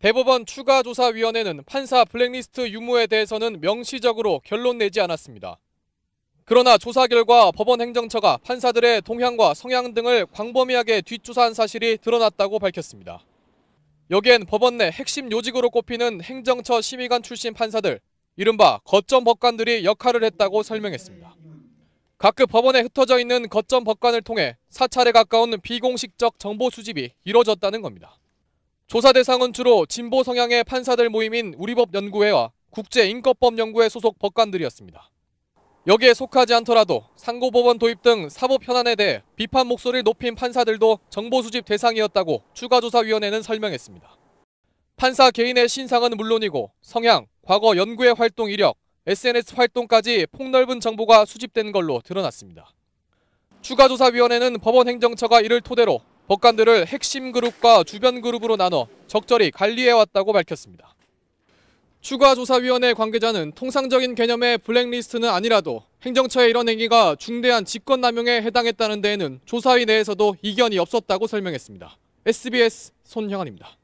대법원 추가조사위원회는 판사 블랙리스트 유무에 대해서는 명시적으로 결론 내지 않았습니다. 그러나 조사 결과 법원 행정처가 판사들의 동향과 성향 등을 광범위하게 뒷조사한 사실이 드러났다고 밝혔습니다. 여기엔 법원 내 핵심 요직으로 꼽히는 행정처 심의관 출신 판사들, 이른바 거점 법관들이 역할을 했다고 설명했습니다. 각급 법원에 흩어져 있는 거점 법관을 통해 사찰에 가까운 비공식적 정보 수집이 이뤄졌다는 겁니다. 조사 대상은 주로 진보 성향의 판사들 모임인 우리법연구회와 국제인권법연구회 소속 법관들이었습니다. 여기에 속하지 않더라도 상고법원 도입 등 사법 현안에 대해 비판 목소리를 높인 판사들도 정보 수집 대상이었다고 추가조사위원회는 설명했습니다. 판사 개인의 신상은 물론이고 성향, 과거 연구의 활동 이력, SNS 활동까지 폭넓은 정보가 수집된 걸로 드러났습니다. 추가조사위원회는 법원 행정처가 이를 토대로 법관들을 핵심 그룹과 주변 그룹으로 나눠 적절히 관리해왔다고 밝혔습니다. 추가조사위원회 관계자는 통상적인 개념의 블랙리스트는 아니라도 행정처의 이런 행위가 중대한 직권남용에 해당했다는 데에는 조사위 내에서도 이견이 없었다고 설명했습니다. SBS 손형환입니다.